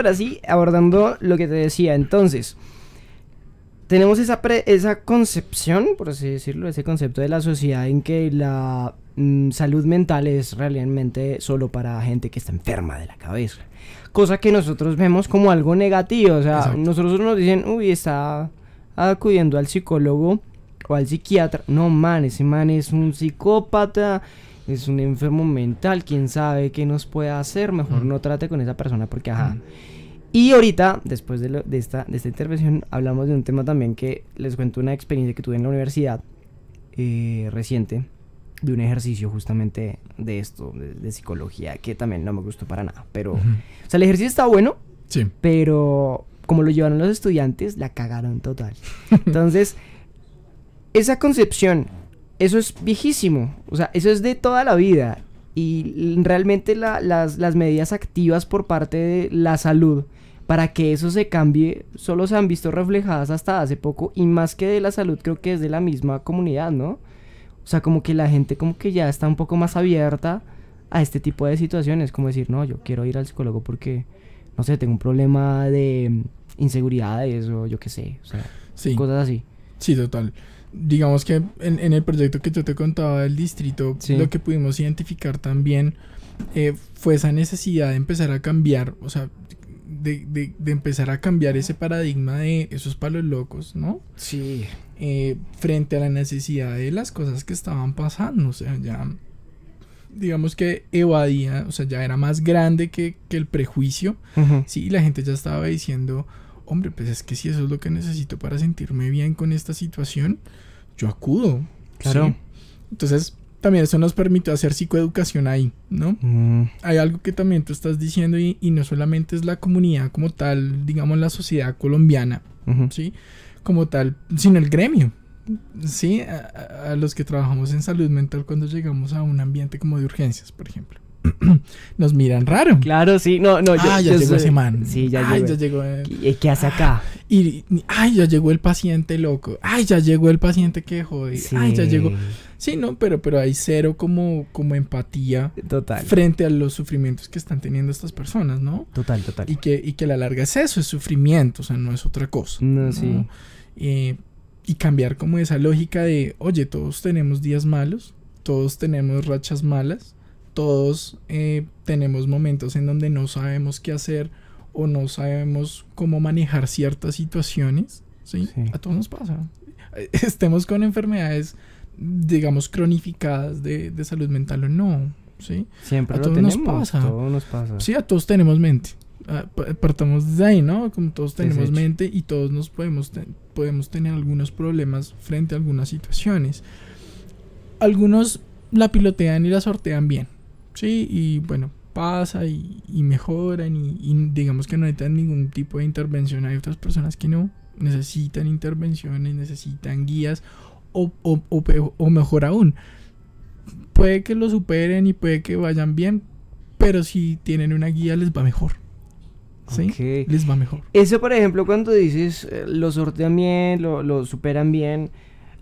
ahora sí, abordando lo que te decía, entonces, tenemos esa, esa concepción, por así decirlo, ese concepto de la sociedad en que la mm, salud mental es realmente solo para gente que está enferma de la cabeza. Cosa que nosotros vemos como algo negativo, o sea, nosotros nos dicen, uy, está acudiendo al psicólogo o al psiquiatra. No, man, ese man es un psicópata, es un enfermo mental, quién sabe qué nos puede hacer, mejor no trate con esa persona porque ajá. Y ahorita, después de, esta, esta intervención, hablamos de un tema también que les cuento una experiencia que tuve en la universidad eh, reciente, de un ejercicio justamente de esto, de, psicología, que también no me gustó para nada. Pero, o sea, el ejercicio está bueno, sí. pero como lo llevaron los estudiantes, la cagaron total. Entonces, esa concepción eso es viejísimo, o sea, eso es de toda la vida. Y realmente las, medidas activas por parte de la salud para que eso se cambie solo se han visto reflejadas hasta hace poco y más que de la salud creo que es de la misma comunidad, ¿no? O sea, como que la gente como que ya está un poco más abierta a este tipo de situaciones, como decir, no, yo quiero ir al psicólogo porque, no sé, tengo un problema de inseguridad, eso, yo qué sé, o sea, cosas así. Sí, total digamos que en, el proyecto que yo te contaba del distrito, lo que pudimos identificar también eh, fue esa necesidad de empezar a cambiar, o sea, de, empezar a cambiar ese paradigma de esos palos locos, ¿no? Sí. Eh, frente a la necesidad de las cosas que estaban pasando, o sea, ya digamos que evadía, o sea, ya era más grande que, el prejuicio, sí, y la gente ya estaba diciendo, hombre, pues es que si eso es lo que necesito para sentirme bien con esta situación, yo acudo. Claro. Entonces, también eso nos permitió hacer psicoeducación ahí, ¿no? Mm. Hay algo que también tú estás diciendo y, no solamente es la comunidad como tal, digamos la sociedad colombiana, ¿sí? Como tal, sino el gremio, ¿sí? a, los que trabajamos en salud mental cuando llegamos a un ambiente como de urgencias, por ejemplo. nos miran raro. Claro, sí, no, no. Ah, ya llegó ese man. Sí, ya ah, llegó. Ya ¿Qué, hace acá? Y, ay, ya llegó el paciente loco. Ay, ya llegó el paciente que jode. Ay, ya llegó. Sí, no, pero, pero hay cero como, como empatía total. frente a los sufrimientos que están teniendo estas personas, ¿no? Total, total. Y que, y que la larga es eso, es sufrimiento, o sea, no es otra cosa. No, sí. Eh, y cambiar como esa lógica de, oye, todos tenemos días malos, todos tenemos rachas malas todos eh, tenemos momentos en donde no sabemos qué hacer o no sabemos cómo manejar ciertas situaciones. ¿sí? A todos nos pasa. Estemos con enfermedades, digamos, cronificadas de, salud mental o no. ¿sí? Siempre a todos nos pasa. Sí, a todos tenemos mente. Ah, partamos de ahí, ¿no? Como todos tenemos mente y todos nos podemos, podemos tener algunos problemas frente a algunas situaciones. Algunos la pilotean y la sortean bien, Sí, y bueno, pasa y, mejoran y, digamos que no necesitan ningún tipo de intervención. Hay otras personas que no necesitan intervenciones, necesitan guías o, mejor aún, puede que lo superen y puede que vayan bien, pero si tienen una guía les va mejor. ¿Sí? Les va mejor. Eso, por ejemplo, cuando dices eh, lo sortean bien, lo, superan bien,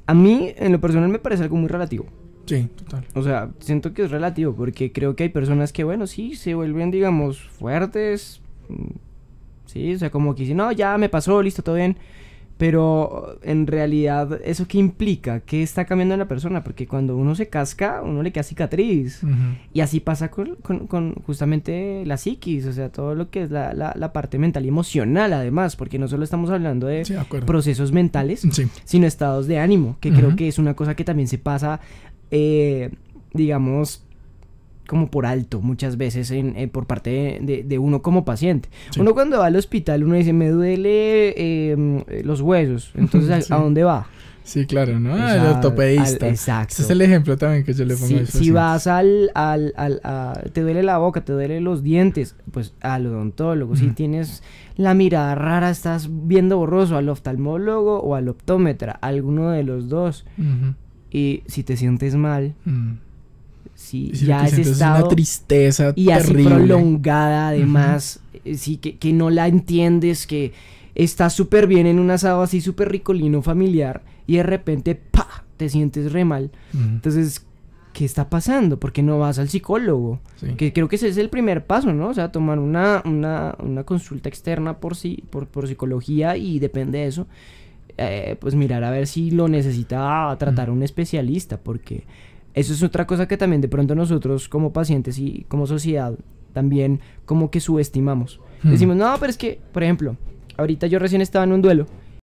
a mí en lo personal me parece algo muy relativo. Sí, total. O sea, siento que es relativo porque creo que hay personas que, bueno, sí, se vuelven, digamos, fuertes. Mm, sí, o sea, como que dicen, no, ya me pasó, listo, todo bien. Pero uh, en realidad, ¿eso qué implica? ¿Qué está cambiando en la persona? Porque cuando uno se casca, uno le queda cicatriz. Y así pasa con, justamente la psiquis, o sea, todo lo que es la, parte mental y emocional, además, porque no solo estamos hablando de procesos mentales, sino estados de ánimo, que creo que es una cosa que también se pasa eh, digamos, como por alto muchas veces eh, por parte de, uno como paciente. Uno cuando va al hospital uno dice, me duele em, eh, los huesos, entonces ¿a, dónde va? Sí, claro, ¿no? al ortopedista. exacto. Ese es el ejemplo también que yo le pongo. si vas al, al, te duele la boca, te duele los dientes, pues al odontólogo. Si tienes la mirada rara, estás viendo borroso, al oftalmólogo o al optómetra, alguno de los dos. ajá y si te sientes mal, mm. si, ya has estado... Es una tristeza y así prolongada además, eh, que, no la entiendes, que estás súper bien en un asado así súper ricolino familiar y de repente, pa, te sientes re mal. Entonces, ¿qué está pasando? ¿Por qué no vas al psicólogo? Que creo que ese es el primer paso, ¿no? O sea, tomar una, consulta externa por sí, por, por psicología y depende de eso. Eh, pues mirar a ver si lo necesita tratar un especialista, porque eso es otra cosa que también de pronto nosotros como pacientes y como sociedad también como que subestimamos. Decimos, no, pero es que, por ejemplo, ahorita yo recién estaba en un duelo